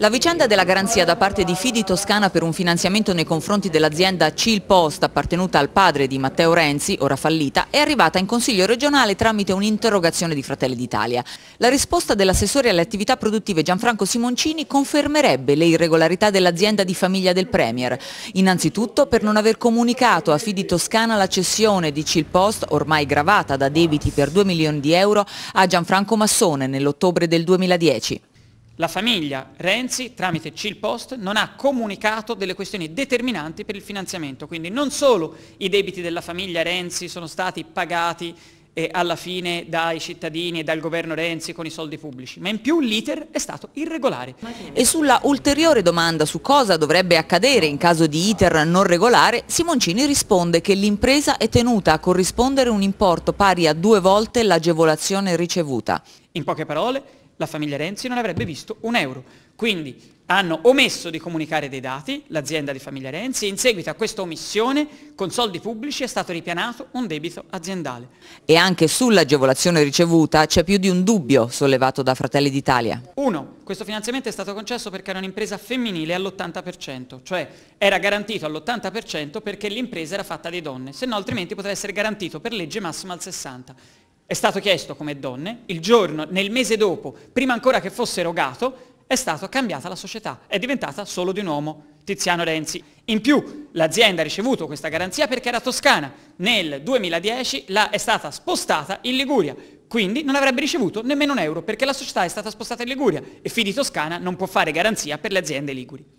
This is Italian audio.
La vicenda della garanzia da parte di Fidi Toscana per un finanziamento nei confronti dell'azienda Post appartenuta al padre di Matteo Renzi, ora fallita, è arrivata in Consiglio regionale tramite un'interrogazione di Fratelli d'Italia. La risposta dell'assessore alle attività produttive Gianfranco Simoncini confermerebbe le irregolarità dell'azienda di famiglia del Premier. Innanzitutto per non aver comunicato a Fidi Toscana la cessione di Post, ormai gravata da debiti per 2 milioni di euro, a Gianfranco Massone nell'ottobre del 2010. La famiglia Renzi, tramite Cilpost, non ha comunicato delle questioni determinanti per il finanziamento, quindi non solo i debiti della famiglia Renzi sono stati pagati eh, alla fine dai cittadini e dal governo Renzi con i soldi pubblici, ma in più l'iter è stato irregolare. E sulla ulteriore domanda su cosa dovrebbe accadere in caso di iter non regolare, Simoncini risponde che l'impresa è tenuta a corrispondere un importo pari a due volte l'agevolazione ricevuta. In poche parole, la famiglia Renzi non avrebbe visto un euro. Quindi hanno omesso di comunicare dei dati, l'azienda di famiglia Renzi, e in seguito a questa omissione con soldi pubblici è stato ripianato un debito aziendale. E anche sull'agevolazione ricevuta c'è più di un dubbio sollevato da Fratelli d'Italia. Uno, questo finanziamento è stato concesso perché era un'impresa femminile all'80%, cioè era garantito all'80% perché l'impresa era fatta di donne, se no altrimenti poteva essere garantito per legge massima al 60% è stato chiesto come donne, il giorno, nel mese dopo, prima ancora che fosse erogato, è stata cambiata la società, è diventata solo di un uomo, Tiziano Renzi. In più l'azienda ha ricevuto questa garanzia perché era toscana, nel 2010 la, è stata spostata in Liguria, quindi non avrebbe ricevuto nemmeno un euro perché la società è stata spostata in Liguria e Fidi Toscana non può fare garanzia per le aziende liguri.